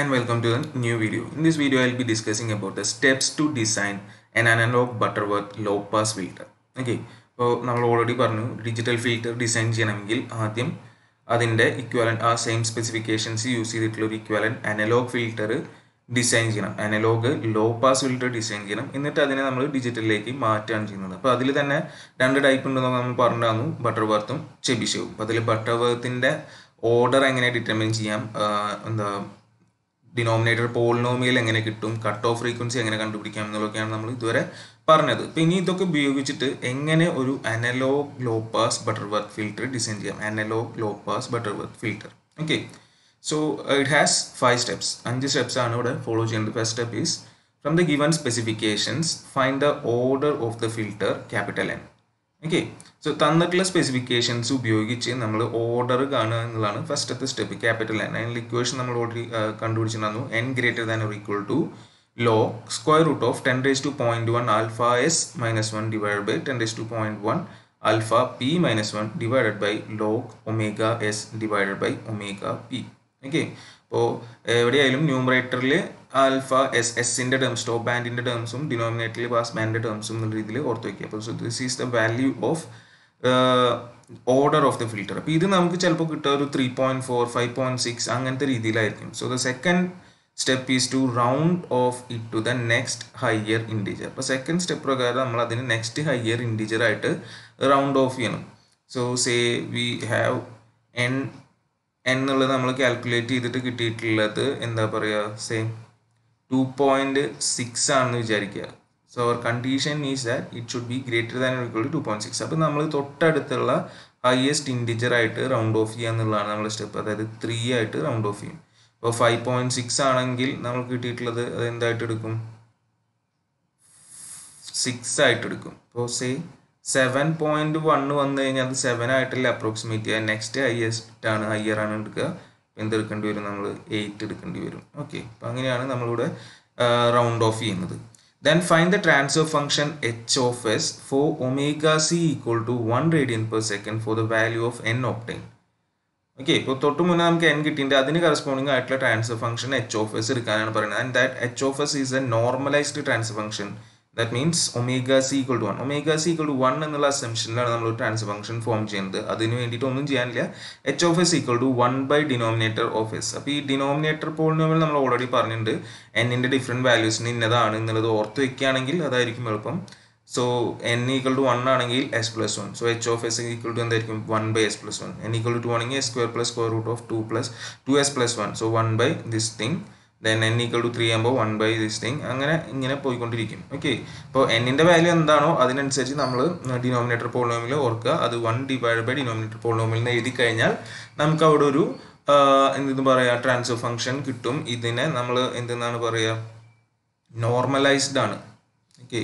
and welcome to a new video. In this video, I'll be discussing about the steps to design an analog Butterworth low pass filter. Okay, ഇപ്പോൾ നമ്മൾ already പറഞ്ഞു digital filter design ചെയ്യണമെങ്കിൽ ആദ്യം അതിൻ്റെ ഇക്വലൻ ആ same specifications use ചെയ്തിട്ടുള്ള ഒരു equivalent analog filter design ചെയ്യണം analog low pass filter design ചെയ്യണം എന്നിട്ട് അതിനെ നമ്മൾ ഡിജിറ്റലിലേക്ക് മാറ്റുകയാണ് ചെയ്യുന്നത് അപ്പോൾ അതിൽ തന്നെ രണ്ട് ടൈപ്പ് ഉണ്ടെന്ന് നമ്മൾ പറഞ്ഞാന്നു ബട്ടർ വർത്തും ചെബിഷവും അപ്പോൾ അതിൽ ബട്ടർ വർത്തിൻ്റെ ഓർഡർ എങ്ങനെ ഡിറ്റർമിൻ ചെയ്യാം എന്താ ഡിനോമിനേറ്റർ പോളിനോമിയൽ എങ്ങനെ കിട്ടും കട്ട് ഓഫ് ഫ്രീക്വൻസി എങ്ങനെ കണ്ടുപിടിക്കാം എന്നുള്ളതൊക്കെയാണ് നമ്മൾ ഇതുവരെ പറഞ്ഞത് ഇപ്പം ഇനി ഇതൊക്കെ ഉപയോഗിച്ചിട്ട് എങ്ങനെ ഒരു analog low pass Butterworth filter design ചെയ്യാം analog low pass Butterworth filter okay so it has five steps അഞ്ച് സ്റ്റെപ്സ് ആണ് ഇവിടെ ഫോളോ ചെയ്യേണ്ടത് first step is from the given specifications find the order of the filter capital N okay so തന്നിട്ടുള്ള specifications ഉപയോഗിച്ച് നമ്മൾ order കാണുക എന്നുള്ളതാണ് ഫസ്റ്റത്തെ സ്റ്റെപ്പ് ക്യാപിറ്റൽ എൻ അതിൻ്റെ ഇക്വേഷൻ നമ്മൾ ഓൾറെഡി കണ്ടുപിടിച്ചിട്ടുണ്ടായിരുന്നു N greater than or equal to log square root of ten days to point one alpha S minus one divide by ten days to point one alpha P minus one divided by log omega S divided by omega P okay അപ്പോൾ എവിടെയായാലും ന്യൂമറേറ്ററിൽ alpha S എസിൻ്റെ terms stop ബാൻഡിൻ്റെ ടേംസും ഡിനോമിനേറ്ററിൽ pass ബാൻഡിൻ്റെ ടേംസും എന്നുള്ള രീതിയിൽ ഓർത്ത് വയ്ക്കുക അപ്പോൾ so this is the value of order of the filter അപ്പോൾ ഇത് നമുക്ക് ചിലപ്പോൾ കിട്ടുക ഒരു three point four five point six അങ്ങനത്തെ രീതിയിലായിരിക്കും so the second step is to round off it to the next higher integer അപ്പോൾ സെക്കൻഡ് സ്റ്റെപ്പ് പ്രകാരം നമ്മൾ അതിന് നെക്സ്റ്റ് ഹയർ ഇൻറ്റീജർ ആയിട്ട് റൗണ്ട് ഓഫ് ചെയ്യണം so say we have N എന്നുള്ളത് നമ്മൾ കാൽക്കുലേറ്റ് ചെയ്തിട്ട് കിട്ടിയിട്ടുള്ളത് എന്താ പറയുക സെയിം ടു പോയിന്റ് സിക്സ് ആണെന്ന് വിചാരിക്കുക so our condition is that it should be greater than equal to two point six അപ്പോൾ നമ്മൾ തൊട്ടടുത്തുള്ള ഹയസ്റ്റ് ഇൻഡിജർ ആയിട്ട് റൗണ്ട് ഓഫ് ചെയ്യുക എന്നുള്ളതാണ് നമ്മുടെ സ്റ്റെപ്പ് അതായത് ത്രീ ആയിട്ട് റൗണ്ട് ഓഫ് ചെയ്യും അപ്പോൾ ഫൈവ് പോയിന്റ് സിക്സ് ആണെങ്കിൽ നമുക്ക് കിട്ടിയിട്ടുള്ളത് അത് എന്തായിട്ട് എടുക്കും സിക്സ് ആയിട്ട് എടുക്കും അപ്പോൾ സേ സെവൻ പോയിന്റ് വൺ വന്നു കഴിഞ്ഞാൽ അത് സെവൻ ആയിട്ടല്ലേ അപ്രോക്സിമേറ്റ് ചെയ്യുക നെക്സ്റ്റ് ഹയസ്റ്റ് ആണ് ഹയർ ആണ് എടുക്കുക എടുക്കേണ്ടി വരും നമ്മൾ എയ്റ്റ് എടുക്കേണ്ടി വരും ഓക്കെ അപ്പം അങ്ങനെയാണ് നമ്മളിവിടെ റൗണ്ട് ഓഫ് ചെയ്യുന്നത് then find the transfer function H of S for omega C equal to one radian per second for the value of N obtain okay ഇപ്പോൾ തൊട്ട് മുന്നേ നമുക്ക് എൻ കിട്ടിയിട്ട് അതിന് കറസ്പോണ്ടിങ് ആയിട്ടുള്ള transfer function H of S എടുക്കാനാണ് പറയുന്നത് and that H of S is a normalized transfer function that means omega C equal to one omega C equal to one എന്നുള്ള അസംഷനിലാണ് നമ്മൾ ട്രാൻസ്ഫർ ഫംഗ്ഷൻ ഫോം ചെയ്യുന്നത് അതിന് വേണ്ടിയിട്ട് ഒന്നും ചെയ്യാനില്ല H of S equal to one by denominator of S അപ്പോൾ ഈ denominator polynomial നമ്മൾ ഓൾറെഡി പറഞ്ഞിട്ടുണ്ട് എന്നിൻ്റെ ഡിഫറെൻറ്റ് വാല്യൂസിന് ഇന്നതാണ് എന്നുള്ളത് ഓർത്ത് വയ്ക്കുകയാണെങ്കിൽ അതായിരിക്കും എളുപ്പം so N equal to one ആണെങ്കിൽ S plus one so H of S equal to എന്തായിരിക്കും one by S plus one N equal to two ആണെങ്കിൽ S square plus square root of two plus two S plus one so one by this thing then N equal to three ആകുമ്പോൾ one by this thing അങ്ങനെ ഇങ്ങനെ പോയിക്കൊണ്ടിരിക്കും okay അപ്പോൾ എന്നിൻ്റെ value എന്താണോ അതിനനുസരിച്ച് നമ്മൾ ഡിനോമിനേറ്റർ പോളിനോമിൽ ഓർക്കുക അത് വൺ ഡിവൈഡ് ബൈ ഡിനോമിനേറ്റർ പോളിനോമിൽ നിന്ന് എഴുതി കഴിഞ്ഞാൽ നമുക്ക് അവിടെ ഒരു എന്തെന്ന് പറയുക ട്രാൻസ്ഫർ ഫംഗ്ഷൻ കിട്ടും ഇതിനെ നമ്മൾ എന്തെന്നാണ് പറയുക നോർമലൈസ്ഡ് ആണ് okay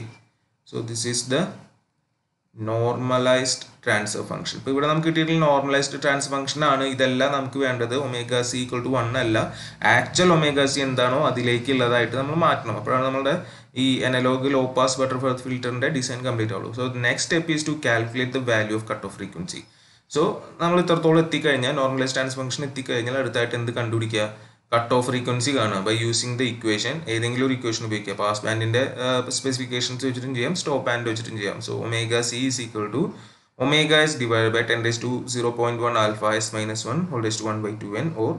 so this is the normalized transfer function ഇപ്പോൾ ഇവിടെ നമുക്ക് കിട്ടിയിട്ടുള്ള നോർമലൈസ്ഡ് ട്രാൻസ്ഫർ ഫംഗ്ഷൻ ആണ് ഇതെല്ലാം നമുക്ക് വേണ്ടത് omega C equal to one അല്ല ആക്ച്വൽ ഒമേഗ സി എന്താണോ അതിലേക്കുള്ളതായിട്ട് നമ്മൾ മാറ്റണം അപ്പോഴാണ് നമ്മുടെ ഈ അനലോഗ് ലോ പാസ് ബട്ടർഫ്ലൈ ഫിൽറ്ററിൻ്റെ ഡിസൈൻ കംപ്ലീറ്റ് ആവുള്ളൂ so next step is to calculate the value of cut off frequency so നമ്മൾ ഇത്രത്തോളം എത്തിക്കഴിഞ്ഞാൽ നോർമലൈസ് ട്രാൻസ്ഫർ ഫംഗ്ഷൻ എത്തിക്കഴിഞ്ഞാൽ അടുത്തായിട്ട് എന്ത് കണ്ടുപിടിക്കുക कट ऑफ फ्रीक्वेंसी का बै यूसी द इक्वेशन ऐक्वेशन उपयोग पास बैंडि स्पेसीफिकेशन वे स्टॉप आंड वे so omega C is equal to omega S divided by ten raised to zero point one alpha S minus one whole raised one by two N और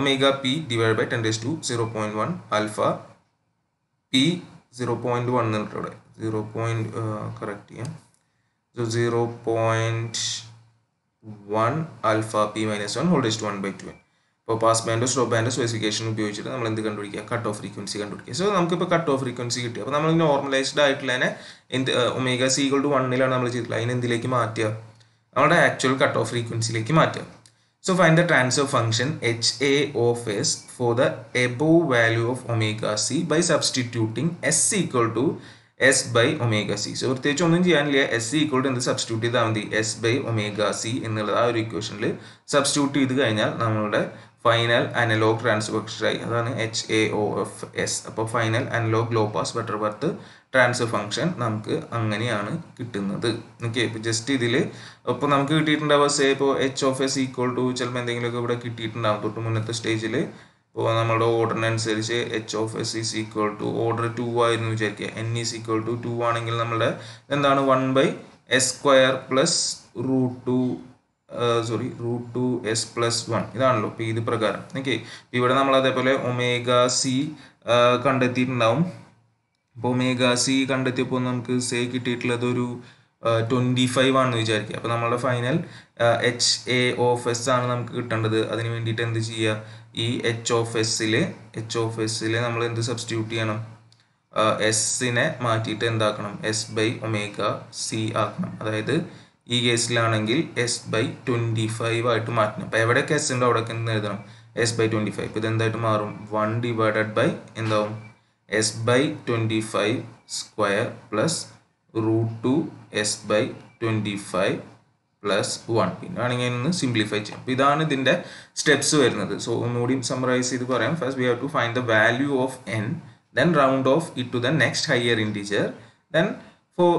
omega P divided by ten raised to zero point one alpha P zero point one zero point करक्टी so zero point one alpha P minus one whole raised one by two N ഇപ്പോൾ pass ബാൻഡോ stop ബാൻഡോ specification ഉപയോഗിച്ചിട്ട് നമ്മൾ എന്ത് കണ്ടുപിടിക്കുക cut off frequency കണ്ടുപിടിക്കുക so നമുക്കിപ്പോൾ കട്ട് ഓഫ് ഫ്രീക്വൻസി കിട്ടി അപ്പോൾ നമ്മൾ നോർമലൈസ്ഡ് ആയിട്ടുള്ള തന്നെ എന്ത് ഒമേഗ സി ഈക്വൾ ടു വണ്ണിലാണ് നമ്മൾ ചെയ്തിട്ടുള്ളത് അതിന് എന്തിലേക്ക് മാറ്റുക നമ്മുടെ ആക്ച്വൽ കട്ട് ഓഫ് ഫ്രീക്വൻസിയിലേക്ക് മാറ്റുക so find the transfer function H A of S for the above value of omega C by substituting S equal to S by omega C so പ്രത്യേകിച്ച് ഒന്നും ചെയ്യാനില്ല എസ് സി ഈക്വൾ ടു എന്ത് substitute ചെയ്താൽ മതി S by omega C എന്നുള്ളത് ആ ഒരു ഇക്വേഷനിൽ സബ്സ്റ്റിറ്റ്യൂട്ട് ചെയ്ത് കഴിഞ്ഞാൽ നമ്മളുടെ ഫൈനൽ അനലോഗ് ട്രാൻസ്ഫർഷനായി അതാണ് H A of S അപ്പോൾ final analog low pass Butterworth transfer function നമുക്ക് അങ്ങനെയാണ് കിട്ടുന്നത് ഓക്കെ ഇപ്പോൾ ജസ്റ്റ് ഇതിൽ ഇപ്പോൾ നമുക്ക് കിട്ടിയിട്ടുണ്ടാവുക സേ ഇപ്പോൾ H of S equal to ചിലപ്പോൾ എന്തെങ്കിലുമൊക്കെ ഇവിടെ കിട്ടിയിട്ടുണ്ടാവും തൊട്ട് മുന്നത്തെ സ്റ്റേജിൽ ഇപ്പോൾ നമ്മുടെ ഓർഡറിനനുസരിച്ച് H of S is equal to order two ആയിരുന്നു വിചാരിക്കുക N is equal to two ആണെങ്കിൽ നമ്മുടെ എന്താണ് one by S square plus root to sorry root two S plus one ഇതാണല്ലോ അപ്പോൾ ഇത് പ്രകാരം ഓക്കെ ഇവിടെ നമ്മൾ അതേപോലെ ഒമേഗ സി കണ്ടെത്തിയിട്ടുണ്ടാവും അപ്പോൾ ഒമേഗ സി കണ്ടെത്തിയപ്പോൾ നമുക്ക് സേ കിട്ടിയിട്ടുള്ളത് ഒരു ട്വൻറ്റി ഫൈവ് ആണെന്ന് വിചാരിക്കുക അപ്പോൾ നമ്മളുടെ final H A of S ആണ് നമുക്ക് കിട്ടേണ്ടത് അതിന് വേണ്ടിയിട്ട് എന്ത് ചെയ്യുക ഈ എച്ച് ഓഫ് എസ്സിൽ എച്ച് ഓഫ് എസ്സിൽ നമ്മൾ എന്ത് സബ്സ്റ്റിറ്റ്യൂട്ട് ചെയ്യണം എസ്സിനെ മാറ്റിയിട്ട് എന്താക്കണം എസ് ബൈ ഒമേഗ സി ആക്കണം അതായത് ഈ കേസിലാണെങ്കിൽ എസ് ബൈ ട്വൻറ്റി ഫൈവ് ആയിട്ട് മാറ്റണം അപ്പോൾ എവിടെയൊക്കെ എസ് ഉണ്ടോ അവിടെയൊക്കെ എന്ത് എഴുതണം എസ് ബൈ ട്വൻറ്റി ഫൈവ് ഇപ്പോൾ ഇതെന്തായിട്ട് മാറും വൺ ഡിവൈഡഡ് ബൈ എന്താവും S by twenty five square plus root two S by twenty five plus one പിന്നെ ആണെങ്കിൽ ഒന്ന് സിംപ്ലിഫൈ ചെയ്യാം അപ്പോൾ ഇതാണ് ഇതിൻ്റെ സ്റ്റെപ്സ് വരുന്നത് സോ ഒന്നുകൂടി സമറൈസ് ചെയ്ത് പറയാം first we have to find the value of N then round off it to the next higher integer then for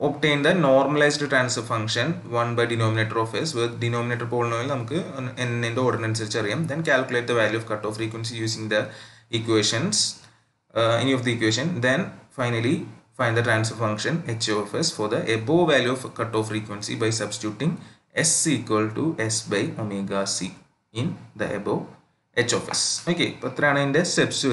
obtain the normalized transfer function 1 by denominator of s with denominator pole polynomial n in the ordinance then calculate the value of cutoff frequency using the equations uh, any of the equation then finally find the transfer function h of s for the above value of cutoff frequency by substituting s equal to s by omega c in the above h of s okay but in the steps